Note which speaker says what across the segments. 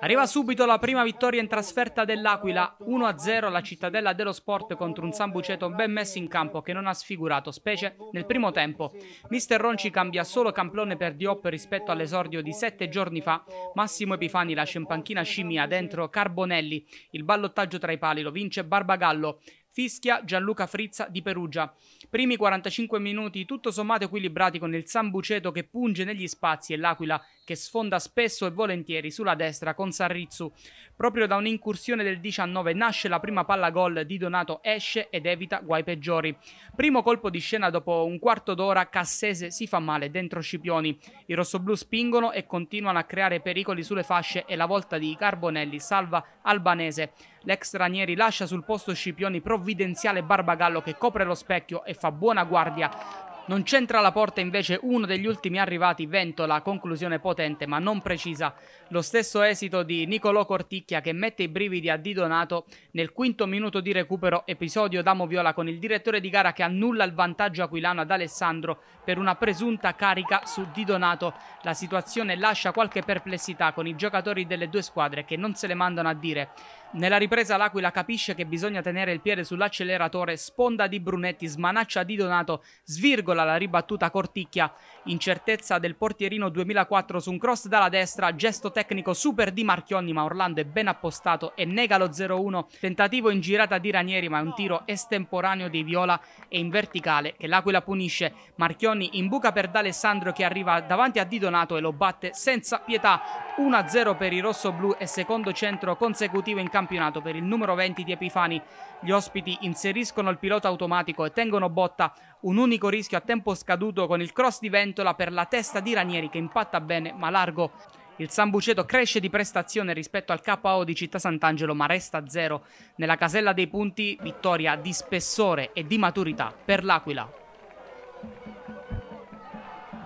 Speaker 1: Arriva subito la prima vittoria in trasferta dell'Aquila, 1-0 alla Cittadella dello Sport contro un Sambuceto ben messo in campo che non ha sfigurato, specie nel primo tempo. Mister Ronci cambia solo camplone per Diop rispetto all'esordio di sette giorni fa. Massimo Epifani lascia in panchina scimmia dentro Carbonelli. Il ballottaggio tra i pali lo vince Barbagallo fischia Gianluca Frizza di Perugia. Primi 45 minuti tutto sommato equilibrati con il Sambuceto che punge negli spazi e l'Aquila che sfonda spesso e volentieri sulla destra con Sarrizzu. Proprio da un'incursione del 19 nasce la prima palla gol di Donato esce ed evita guai peggiori. Primo colpo di scena dopo un quarto d'ora Cassese si fa male dentro Scipioni. I rossoblù spingono e continuano a creare pericoli sulle fasce e la volta di Carbonelli salva Albanese. L'ex Ranieri lascia sul posto Scipioni provvidenziale Barbagallo che copre lo specchio e fa buona guardia. Non c'entra la porta invece uno degli ultimi arrivati, Ventola, conclusione potente ma non precisa. Lo stesso esito di Nicolò Corticchia che mette i brividi a Di Donato nel quinto minuto di recupero, episodio d'amo viola con il direttore di gara che annulla il vantaggio aquilano ad Alessandro per una presunta carica su Di Donato. La situazione lascia qualche perplessità con i giocatori delle due squadre che non se le mandano a dire. Nella ripresa l'Aquila capisce che bisogna tenere il piede sull'acceleratore, sponda di Brunetti, smanaccia Di Donato, svirgola Nicola la ribattuta Corticchia, incertezza del portierino 2004 su un cross dalla destra, gesto tecnico super di Marchionni ma Orlando è ben appostato e nega lo 0-1, tentativo in girata di Ranieri ma è un tiro estemporaneo di Viola e in verticale che l'Aquila punisce, Marchionni in buca per D'Alessandro che arriva davanti a Di Donato e lo batte senza pietà, 1-0 per i rossoblù e secondo centro consecutivo in campionato per il numero 20 di Epifani. Gli ospiti inseriscono il pilota automatico e tengono botta un unico rischio a tempo scaduto con il cross di Ventola per la testa di Ranieri che impatta bene ma largo. Il San Buceto cresce di prestazione rispetto al KO di Città Sant'Angelo ma resta zero. Nella casella dei punti vittoria di spessore e di maturità per l'Aquila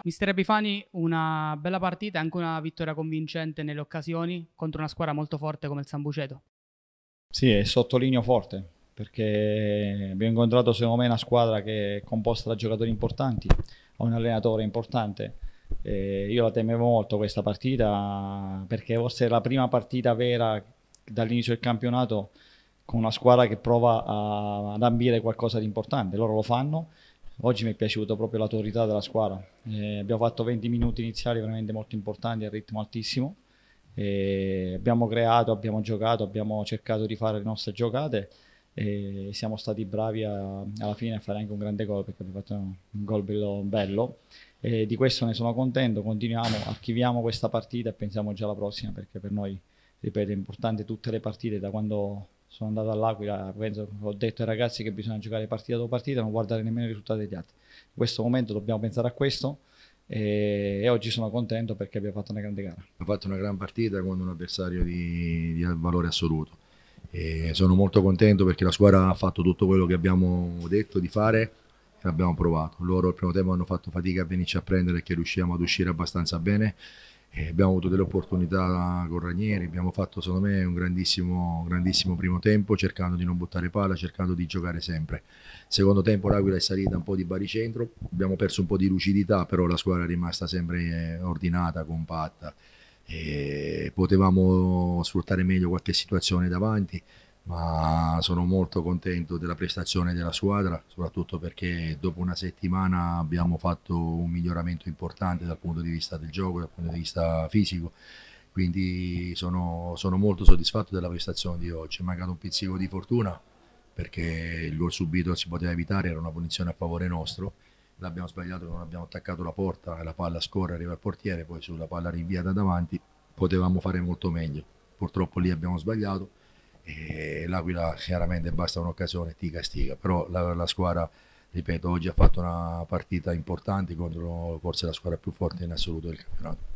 Speaker 1: Mister Epifani, una bella partita e anche una vittoria convincente nelle occasioni contro una squadra molto forte come il Sambuceto.
Speaker 2: Sì, sottolineo forte perché abbiamo incontrato secondo me una squadra che è composta da giocatori importanti, ha un allenatore importante. Eh, io la temevo molto questa partita perché forse è la prima partita vera dall'inizio del campionato con una squadra che prova a, ad ambire qualcosa di importante. Loro lo fanno Oggi mi è piaciuta proprio l'autorità della squadra. Eh, abbiamo fatto 20 minuti iniziali veramente molto importanti, a ritmo altissimo. Eh, abbiamo creato, abbiamo giocato, abbiamo cercato di fare le nostre giocate e siamo stati bravi a, alla fine a fare anche un grande gol perché abbiamo fatto un, un gol bello, bello. E di questo ne sono contento, continuiamo, archiviamo questa partita e pensiamo già alla prossima perché per noi, ripeto, è importante tutte le partite da quando sono andato all'Aquila, penso, ho detto ai ragazzi che bisogna giocare partita dopo partita, non guardare nemmeno i risultati degli altri. In questo momento dobbiamo pensare a questo e, e oggi sono contento perché abbiamo fatto una grande gara.
Speaker 3: Abbiamo fatto una gran partita con un avversario di, di valore assoluto. E sono molto contento perché la squadra ha fatto tutto quello che abbiamo detto di fare e l'abbiamo provato. Loro al primo tempo hanno fatto fatica a venirci a prendere perché riusciamo ad uscire abbastanza bene e abbiamo avuto delle opportunità con Ranieri, abbiamo fatto secondo me un grandissimo, grandissimo primo tempo cercando di non buttare palla, cercando di giocare sempre. Secondo tempo l'Aquila è salita un po' di baricentro, abbiamo perso un po' di lucidità, però la squadra è rimasta sempre eh, ordinata, compatta. potevamo sfruttare meglio qualche situazione davanti, ma sono molto contento della prestazione della squadra, soprattutto perché dopo una settimana abbiamo fatto un miglioramento importante dal punto di vista del gioco, dal punto di vista fisico, quindi sono, sono molto soddisfatto della prestazione di oggi. È mancato un pizzico di fortuna perché il gol subito si poteva evitare, era una punizione a favore nostro, l'abbiamo sbagliato, non abbiamo attaccato la porta, la palla scorre, arriva al portiere, poi sulla palla rinviata davanti, potevamo fare molto meglio, purtroppo lì abbiamo sbagliato e l'Aquila chiaramente basta un'occasione e ti castiga, però la, la, squadra, ripeto, oggi ha fatto una partita importante contro forse la squadra più forte in assoluto del campionato.